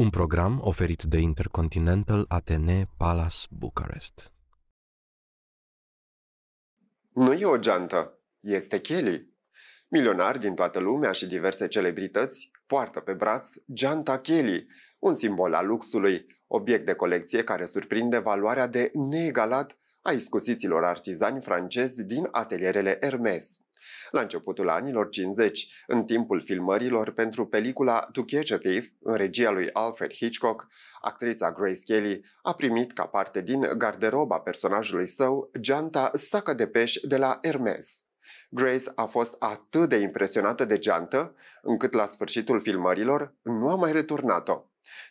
un program oferit de Intercontinental Atene Palace Bucharest. Nu e o geantă, este Kelly. Milionari din toată lumea și diverse celebrități poartă pe braț geanta Kelly, un simbol al luxului, obiect de colecție care surprinde valoarea de neegalat a iscusiților artizani francezi din atelierele Hermes. La începutul anilor 50, în timpul filmărilor pentru pelicula To Catch a Thief, în regia lui Alfred Hitchcock, actrița Grace Kelly a primit ca parte din garderoba personajului său geanta sacă de peș de la Hermes. Grace a fost atât de impresionată de geantă, încât la sfârșitul filmărilor nu a mai returnat-o.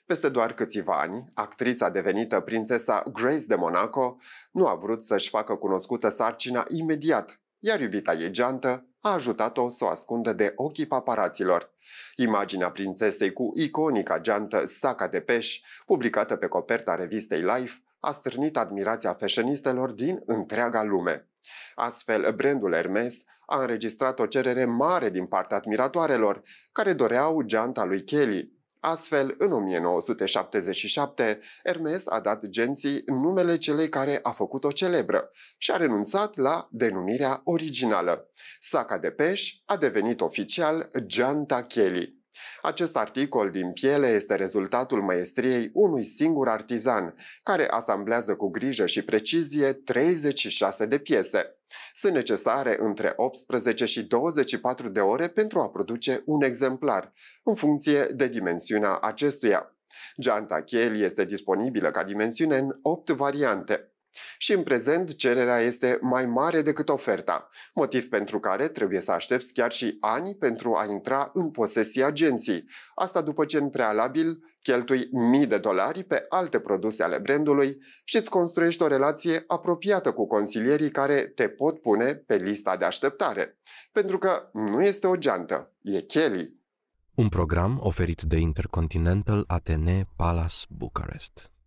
Peste doar câțiva ani, actrița devenită prințesa Grace de Monaco nu a vrut să-și facă cunoscută sarcina imediat iar iubita ei geantă a ajutat-o să o ascundă de ochii paparaților. Imaginea prințesei cu iconica geantă saca de peș, publicată pe coperta revistei Life, a strânit admirația fashionistelor din întreaga lume. Astfel, brandul Hermes a înregistrat o cerere mare din partea admiratoarelor, care doreau geanta lui Kelly, Astfel, în 1977, Hermes a dat genții numele celei care a făcut-o celebră și a renunțat la denumirea originală. Saca de peș a devenit oficial Gianta Kelly. Acest articol din piele este rezultatul maestriei unui singur artizan, care asamblează cu grijă și precizie 36 de piese. Sunt necesare între 18 și 24 de ore pentru a produce un exemplar, în funcție de dimensiunea acestuia. Geanta Kiel este disponibilă ca dimensiune în 8 variante. Și în prezent, cererea este mai mare decât oferta, motiv pentru care trebuie să aștepți chiar și ani pentru a intra în posesia agenții. Asta după ce în prealabil cheltui mii de dolari pe alte produse ale brandului și îți construiești o relație apropiată cu consilierii care te pot pune pe lista de așteptare. Pentru că nu este o geantă, e Kelly. Un program oferit de Intercontinental Atene Palace Bucharest.